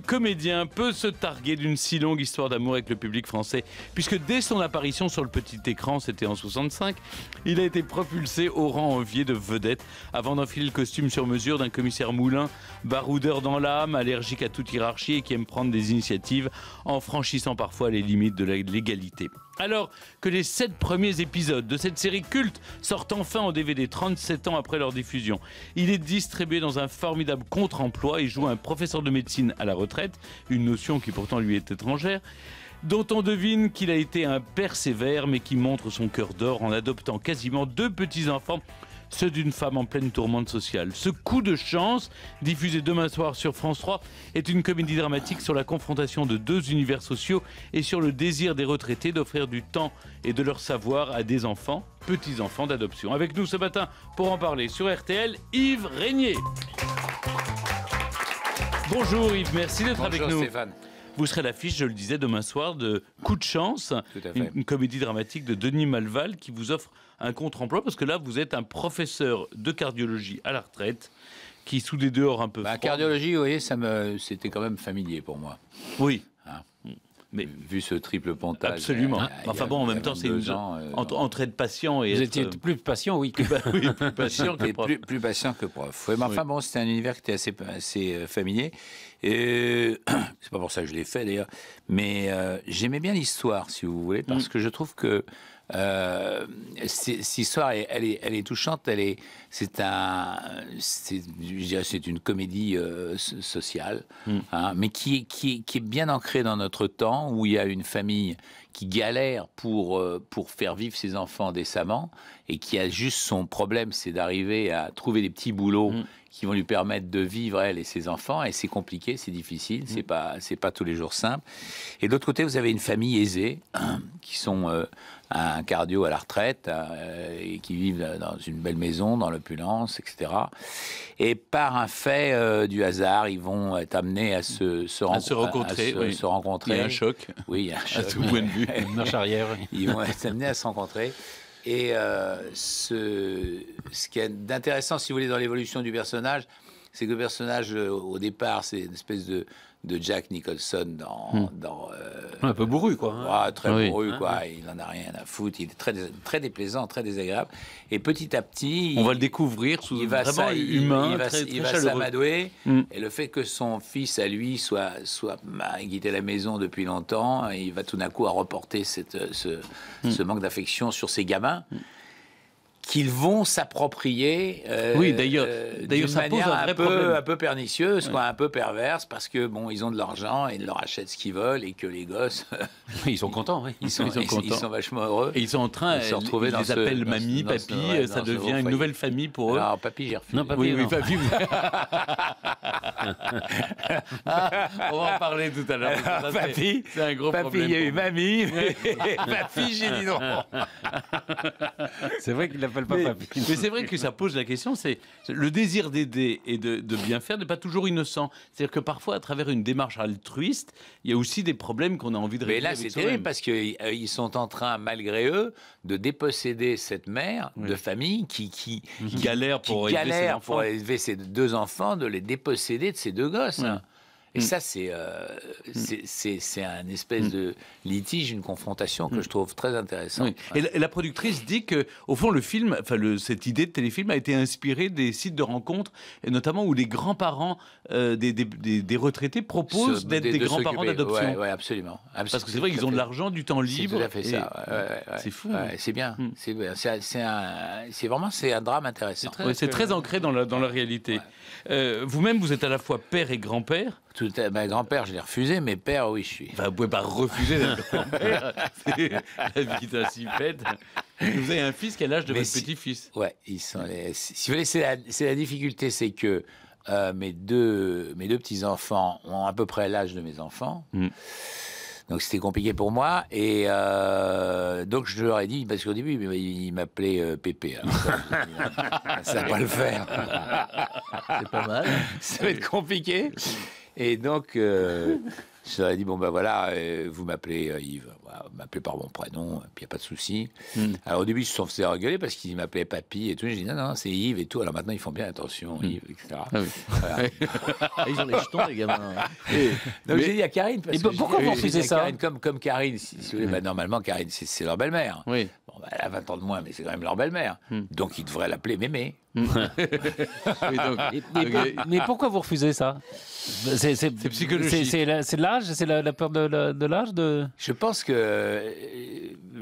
comédien peut se targuer d'une si longue histoire d'amour avec le public français Puisque dès son apparition sur le petit écran, c'était en 65, il a été propulsé au rang envié de vedette avant d'enfiler le costume sur mesure d'un commissaire Moulin, baroudeur dans l'âme, allergique à toute hiérarchie et qui aime prendre des initiatives en franchissant parfois les limites de la légalité. Alors que les sept premiers épisodes de cette série culte sortent enfin en DVD 37 ans après leur diffusion, il est distribué dans un formidable contre-emploi et joue un professeur de médecine à la une notion qui pourtant lui est étrangère dont on devine qu'il a été un père mais qui montre son cœur d'or en adoptant quasiment deux petits-enfants, ceux d'une femme en pleine tourmente sociale. Ce coup de chance, diffusé demain soir sur France 3, est une comédie dramatique sur la confrontation de deux univers sociaux et sur le désir des retraités d'offrir du temps et de leur savoir à des enfants, petits-enfants d'adoption. Avec nous ce matin, pour en parler sur RTL, Yves Régnier. Bonjour Yves, merci d'être avec nous. Stéphane. Vous serez l'affiche, je le disais, demain soir de Coup de chance, une, comédie dramatique de Denis Malval qui vous offre un contre-emploi parce que là, vous êtes un professeur de cardiologie à la retraite qui, sous des dehors un peu. La bah, cardiologie, vous voyez, ça me, c'était quand même familier pour moi. Oui. Mais vu ce triple pantalon. Absolument. enfin bon, en même temps, c'est une ans, de euh, entre, entre, patient et. Vous étiez euh, plus patient, oui. plus, patient que prof. Plus, patient que prof. mais enfin bon, c'était un univers qui était assez, assez euh, familier. Et c'est pas pour ça que je l'ai fait d'ailleurs. Mais j'aimais bien l'histoire, si vous voulez, parce mm. que je trouve que euh, cette histoire, elle, elle, est, touchante. Elle est, c'est un, c'est une comédie euh, sociale, hmm. hein, mais qui est, qui, est, bien ancrée dans notre temps où il y a une famille qui galère pour euh, pour faire vivre ses enfants décemment et qui a juste son problème, c'est d'arriver à trouver des petits boulots. Hmm. qui vont lui permettre de vivre elle et ses enfants et c'est compliqué, c'est difficile, c'est hmm. pas c'est pas tous les jours simple. Et de l'autre côté, vous avez une famille aisée qui sont un cardio à la retraite euh, et qui vivent dans une belle maison, dans l'opulence, etc. Et par un fait euh, du hasard, ils vont être amenés à se, rencontrer. se, se, rencontrer. un choc. Oui, un choc. À vue, une marche arrière. ils vont être amenés à se rencontrer. Et euh, ce, ce qui est intéressant, si vous voulez, dans l'évolution du personnage, c'est que le personnage, euh, au départ, c'est une espèce de, de Jack Nicholson dans. Hmm. dans euh, un peu bourru, quoi. Hein. très bourru, hein, quoi. Il en a rien à foutre. Il est très, très déplaisant, très désagréable. Et petit à petit. On va le découvrir sous il va humain, il, va, il s'amadouer. Hmm. Et le fait que son fils, à lui, soit, soit bah, quitté la maison depuis longtemps, il va tout d'un coup à reporter cette, ce, hmm. ce manque d'affection sur ses gamins qu'ils vont s'approprier. Euh, oui, d'ailleurs, euh, d'ailleurs, ça pose un, un peu, un peu pernicieuse, un peu perverse, parce que bon, ils ont de l'argent et ils leur achètent ce qu'ils veulent et que les gosses, ils sont contents, oui. ils, sont, ils, sont vachement heureux. Et ils sont en train de se retrouver ils dans les appellent mamie, dans papy, euh, ça devient une nouvelle famille pour eux. Alors papy, j'ai refusé. Non, papy, oui, non. oui, papy. on va en parler tout à l'heure. Papy, c'est un gros papy, il y a eu mamie, j'ai dit non. c'est vrai qu'il fallu mais, c'est vrai que ça pose la question, c'est le désir d'aider et de, bien faire n'est pas toujours innocent. C'est-à-dire que parfois, à travers une démarche altruiste, il y a aussi des problèmes qu'on a envie de régler. Mais là, c'est terrible parce qu'ils euh, sont en train, malgré eux, de déposséder cette mère de famille qui, qui, galère, pour, élever ses deux enfants, de les déposséder de ses deux gosses. Hein. Et mm. ça, c'est euh, mm. c'est un espèce mm. de litige, une confrontation que je trouve très intéressante. Et, la, productrice dit que, au fond, le film, enfin, cette idée de téléfilm a été inspirée des sites de rencontres, et notamment où les grands-parents euh, des, des, retraités proposent d'être des grands-parents d'adoption. Oui, ouais, absolument, ah, Parce que c'est vrai qu'ils ont de l'argent, du temps libre. C'est tout fait ça. c'est fou. c'est bien. C'est vraiment c'est un drame intéressant. C'est très, ancré dans la, dans la réalité. Euh, vous-même, vous êtes à la fois père et grand-père ma bah, grand-père, je l'ai refusé, mais père, oui, je suis. vous pouvez pas refuser d'être grand-père. la vie ainsi faite. Vous avez un fils, quel âge de votre petit-fils Ouais, ils sont Si vous voulez, c'est la, difficulté, c'est que euh, mes deux, mes deux petits-enfants ont à peu près l'âge de mes enfants. Hmm. Donc c'était compliqué pour moi. Et euh, donc je leur ai dit, parce qu'au début, il m'appelait euh, Pépé. ça, hein. ça va pas le faire. C'est pas mal. Ça va être compliqué. Et donc, euh, ai dit, bon, ben voilà, euh, vous m'appelez euh, Yves. Bah, voilà, m'appelez par mon prénom, puis il n'y a pas de souci. Hmm. Alors, au début, ils se sont fait engueuler parce qu'ils m'appelaient papy et tout. J'ai dit, non, non, c'est Yves et tout. Alors, maintenant, ils font bien attention, hmm. Yves, etc. Ah ah, ils ont les jetons, les gamins. donc, j'ai dit à Karine. Parce que pourquoi vous refusez ça comme, Karine, hmm. bah, normalement, Karine, c'est leur belle-mère. Oui elle a 20 ans de moins, mais c'est quand même leur belle-mère. Hmm. Donc il devraient l'appeler mémé. Hmm. mais, mais, pourquoi vous refusez ça C'est psychologique. C'est l'âge, c'est la, peur de, l'âge de... Je pense que... Euh,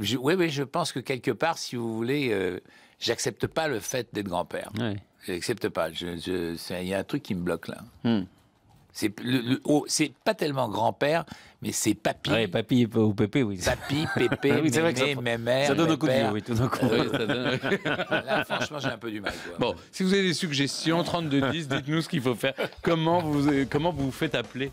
oui, oui, je pense que quelque part, si vous voulez, euh, j'accepte pas le fait d'être grand-père. J'accepte pas. Il y a un truc qui me bloque là. Hmm. C'est pas tellement grand-père, mais c'est papy. Oui, papy ou pépé, oui. Papy, pépé, oui, mémé, vrai que ça, mémère, Ça donne un coup de oui, tout d'un coup. Ah oui, donne... Là, franchement, j'ai un peu du mal. Bon, si vous avez des suggestions, 3210 10 dites-nous ce qu'il faut faire. Comment vous, comment vous vous faites appeler